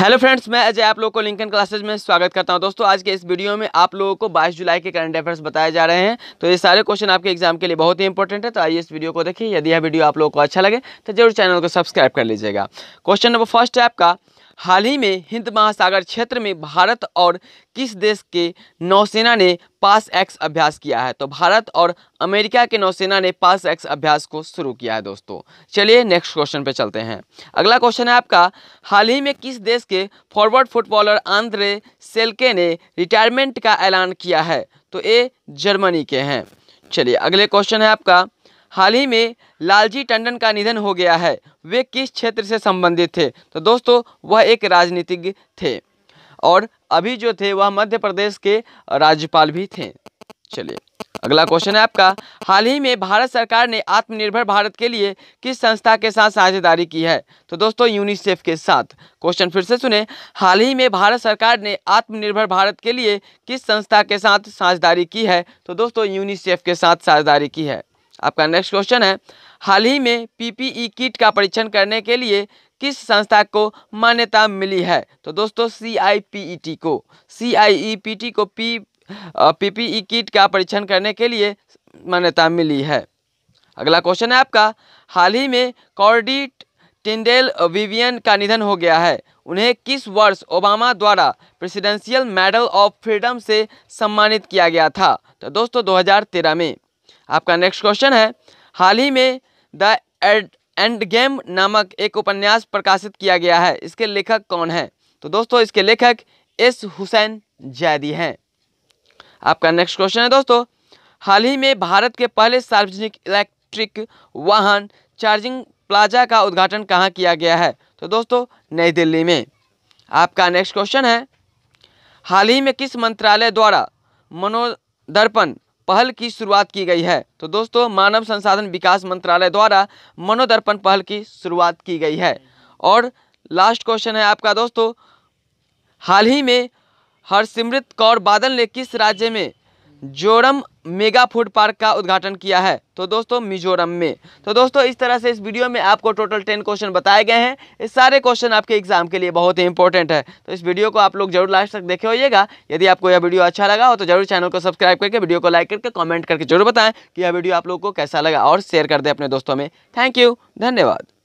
hello friends मैं अजय आप लोगों को लिंकन क्लासेज में स्वागत करता हूं दोस्तों आज के इस वीडियो में आप लोगों को 22 जुलाई के करंट अफेयर्स बताए जा रहे हैं तो ये सारे क्वेश्चन आपके एग्जाम के लिए बहुत ही इंपॉर्टेंट है तो आइए इस वीडियो को देखिए यदि यह वीडियो आप लोगों को अच्छा लगे तो जरूर चैनल को सब्सक्राइब कर लीजिएगा क्वेश्चन नंबर फर्स्ट है आपका हाल ही में हिंद महासागर क्षेत्र में भारत और किस देश के नौसेना ने पास एक्स अभ्यास किया है तो भारत और अमेरिका के नौसेना ने पास एक्स अभ्यास को शुरू किया है दोस्तों चलिए नेक्स्ट क्वेश्चन पे चलते हैं अगला क्वेश्चन है आपका हाल ही में किस देश के फॉरवर्ड फुटबॉलर आंद्रे सेल्के ने रिटायरमेंट का ऐलान किया है तो ये जर्मनी के हैं चलिए अगले क्वेश्चन है आपका हाल ही में लालजी टंडन का निधन हो गया है वे किस क्षेत्र से संबंधित थे तो दोस्तों वह एक राजनीतिज्ञ थे और अभी जो थे वह मध्य प्रदेश के राज्यपाल भी थे चलिए अगला क्वेश्चन है आपका हाल ही में भारत सरकार ने आत्मनिर्भर भारत के लिए किस संस्था के साथ साझेदारी की है तो दोस्तों यूनिसेफ के साथ क्वेश्चन फिर से सुने हाल ही में भारत सरकार ने आत्मनिर्भर भारत के लिए किस संस्था के साथ साझेदारी की है तो दोस्तों यूनिसेफ के साथ साझेदारी की है आपका नेक्स्ट क्वेश्चन है हाल ही में पीपीई किट e का परीक्षण करने के लिए किस संस्था को मान्यता मिली है तो दोस्तों सी आई पी ई टी को C I E P T को पी पीपीई किट का परीक्षण करने के लिए मान्यता मिली है अगला क्वेश्चन है आपका हाल ही में कॉर्डिट टिंडेल विवियन का निधन हो गया है उन्हें किस वर्ष ओबामा द्वारा प्रेसिडेंशियल मेडल ऑफ फ्रीडम से सम्मानित किया गया था तो दोस्तों 2013 में आपका नेक्स्ट क्वेश्चन है हाल ही में द एंड गेम नामक एक उपन्यास प्रकाशित किया गया है इसके लेखक कौन है तो दोस्तों इसके लेखक एस हुसैन जैदी हैं आपका नेक्स्ट क्वेश्चन है दोस्तों हाल ही में भारत के पहले सार्वजनिक इलेक्ट्रिक वाहन चार्जिंग प्लाजा का उद्घाटन कहाँ किया गया है तो दोस्तों नई दिल्ली में आपका नेक्स्ट क्वेश्चन है हाल ही में किस मंत्रालय द्वारा मनोदर्पण पहल की शुरुआत की गई है तो दोस्तों मानव संसाधन विकास मंत्रालय द्वारा मनोदर्पण पहल की शुरुआत की गई है और लास्ट क्वेश्चन है आपका दोस्तों हाल ही में हरसिमरत कौर बादल ने किस राज्य में जोरम मेगा फूड पार्क का उद्घाटन किया है तो दोस्तों मिजोरम में तो दोस्तों इस तरह से इस वीडियो में आपको टोटल टेन क्वेश्चन बताए गए हैं इस सारे क्वेश्चन आपके एग्जाम के लिए बहुत ही इंपॉर्टेंट है तो इस वीडियो को आप लोग जरूर लास्ट तक देखे होइएगा यदि आपको यह वीडियो अच्छा लगा हो तो जरूर चैनल को सब्सक्राइब करके वीडियो को लाइक करके कॉमेंट करके जरूर बताएं कि यह वीडियो आप लोग को कैसा लगा और शेयर कर दें अपने दोस्तों में थैंक यू धन्यवाद